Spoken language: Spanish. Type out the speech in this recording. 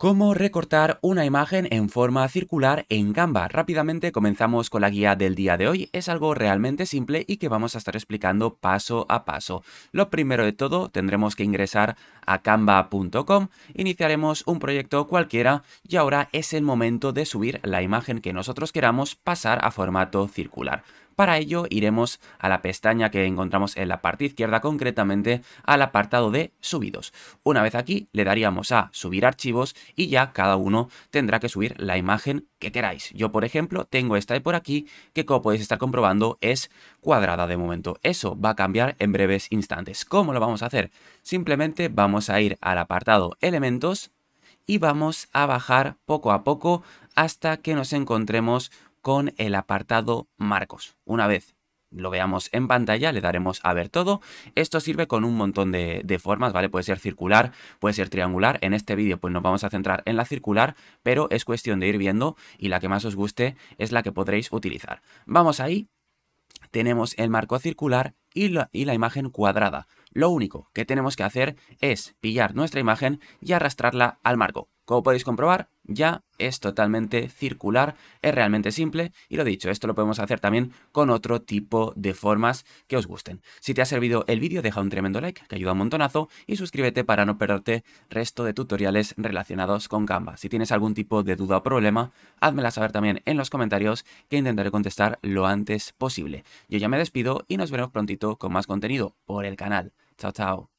Cómo recortar una imagen en forma circular en Canva. Rápidamente comenzamos con la guía del día de hoy. Es algo realmente simple y que vamos a estar explicando paso a paso. Lo primero de todo, tendremos que ingresar a canva.com, iniciaremos un proyecto cualquiera y ahora es el momento de subir la imagen que nosotros queramos pasar a formato circular. Para ello iremos a la pestaña que encontramos en la parte izquierda, concretamente al apartado de subidos. Una vez aquí le daríamos a subir archivos y ya cada uno tendrá que subir la imagen que queráis. Yo, por ejemplo, tengo esta de por aquí que como podéis estar comprobando es cuadrada de momento. Eso va a cambiar en breves instantes. ¿Cómo lo vamos a hacer? Simplemente vamos a ir al apartado elementos y vamos a bajar poco a poco hasta que nos encontremos con el apartado marcos. Una vez lo veamos en pantalla, le daremos a ver todo. Esto sirve con un montón de, formas, ¿vale? Puede ser circular, puede ser triangular. En este vídeo pues nos vamos a centrar en la circular, pero es cuestión de ir viendo y la que más os guste es la que podréis utilizar. Vamos ahí, tenemos el marco circular y la imagen cuadrada. Lo único que tenemos que hacer es pillar nuestra imagen y arrastrarla al marco. Como podéis comprobar, ya es totalmente circular, es realmente simple y lo dicho, esto lo podemos hacer también con otro tipo de formas que os gusten. Si te ha servido el vídeo deja un tremendo like que ayuda un montonazo y suscríbete para no perderte resto de tutoriales relacionados con Canva. Si tienes algún tipo de duda o problema, házmela saber también en los comentarios que intentaré contestar lo antes posible. Yo ya me despido y nos veremos prontito con más contenido por el canal. Chao, chao.